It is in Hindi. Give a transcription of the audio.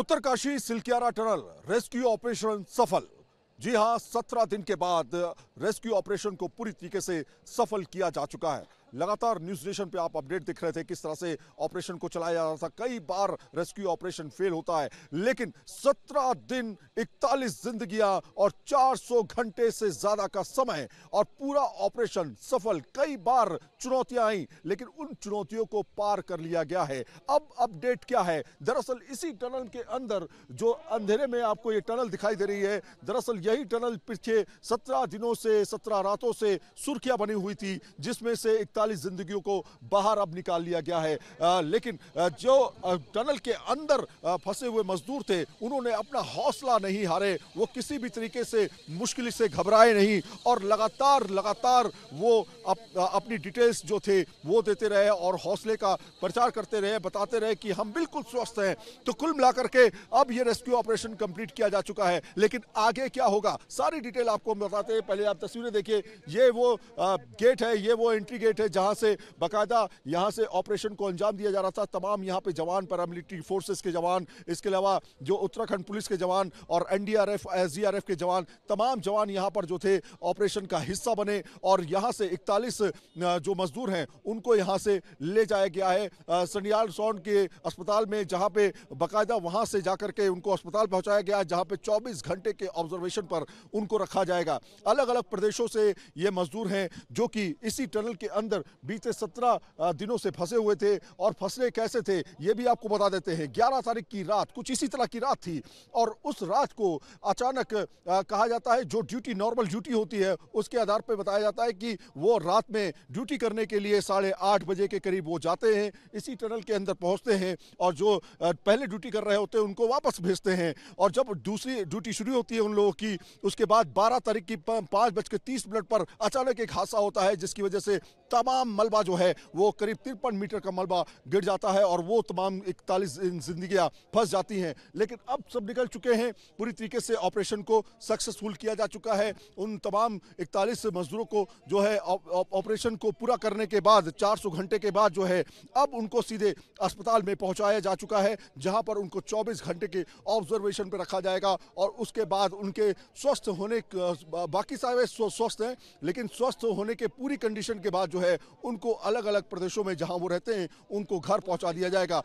Uttarkashi Silkyara tunnel rescue operation सफल जी हां सत्रह दिन के बाद रेस्क्यू ऑपरेशन को पूरी तरीके से सफल किया जा चुका है लगातार न्यूज नेशन पे आप अपडेट दिख रहे थे किस तरह से ऑपरेशन को चलाया जा रहा था कई बार रेस्क्यू ऑपरेशन फेल होता है लेकिन 17 दिन 41 जिंदगियां और 400 घंटे से ज्यादा का समय और पूरा ऑपरेशन सफल कई बार चुनौतियां आई लेकिन उन चुनौतियों को पार कर लिया गया है अब अपडेट क्या है दरअसल इसी टनल के अंदर जो अंधेरे में आपको ये टनल दिखाई दे रही है दरअसल यही टनल पीछे सत्रह दिनों से सत्रह रातों से सुर्खियां बनी हुई थी जिसमें से इकतालीस जिंदगियों को बाहर अब निकाल लिया गया है लेकिन जो टनल के अंदर फंसे हुए मजदूर थे उन्होंने अपना हौसला नहीं हारे वो किसी भी तरीके से मुश्किल से घबराए नहीं और लगातार लगातार वो अप, अपनी डिटेल्स जो थे वो देते रहे और हौसले का प्रचार करते रहे बताते रहे कि हम बिल्कुल स्वस्थ हैं तो कुल मिलाकर के अब ये रेस्क्यू ऑपरेशन कंप्लीट किया जा चुका है लेकिन आगे क्या होगा सारी डिटेल आपको बताते हैं पहले आप तस्वीरें देखिए ये वो गेट है ये वो एंट्री गेट है है जहां से बाकायदा यहां से ऑपरेशन को अंजाम दिया जा रहा था तमाम यहां पे जवान पैरामिलिट्री फोर्सेस के जवान इसके अलावा जो उत्तराखंड पुलिस के जवान और एनडीआरएफ एसडीआरएफ के जवान तमाम जवान यहां पर जो थे ऑपरेशन का हिस्सा बने और यहां से इकतालीस जो मजदूर हैं उनको यहां से ले जाया गया है सनियाल सौन के अस्पताल में जहां पे बाकायदा वहां से जाकर के उनको अस्पताल पहुंचाया गया जहां पे चौबीस घंटे के ऑब्जर्वेशन पर उनको रखा जाएगा अलग अलग प्रदेशों से ये मजदूर हैं जो कि इसी टनल के अंदर अंदर बीते सत्रह दिनों से फंसे हुए थे और फंसने कैसे थे ये भी आपको बता देते हैं ग्यारह तारीख की रात कुछ इसी तरह की रात थी और उस रात को अचानक कहा जाता है जो ड्यूटी नॉर्मल ड्यूटी होती है उसके आधार पर बताया जाता है कि वो रात में ड्यूटी करने के लिए साढ़े आठ बजे के करीब वो जाते हैं इसी टनल के अंदर पहुंचते हैं और जो पहले ड्यूटी कर रहे होते हैं उनको वापस भेजते हैं और जब दूसरी ड्यूटी शुरू होती है उन लोगों की उसके बाद बारह तारीख की पाँच बज के तीस मिनट पर अचानक एक हादसा होता है जिसकी वजह से तब तमाम मलबा जो है वो करीब तिरपन मीटर का मलबा गिर जाता है और वो तमाम इकतालीस जिंदगियाँ फंस जाती हैं लेकिन अब सब निकल चुके हैं पूरी तरीके से ऑपरेशन को सक्सेसफुल किया जा चुका है उन तमाम इकतालीस मजदूरों को जो है ऑपरेशन को पूरा करने के बाद सौ घंटे के बाद जो है अब उनको सीधे अस्पताल में पहुँचाया जा चुका है जहाँ पर उनको चौबीस घंटे के ऑब्जर्वेशन पर रखा जाएगा और उसके बाद उनके स्वस्थ होने बाकी सारे स्वस्थ हैं लेकिन स्वस्थ होने के पूरी कंडीशन के बाद जो है उनको अलग अलग प्रदेशों में जहां वो रहते हैं उनको घर पहुंचा दिया जाएगा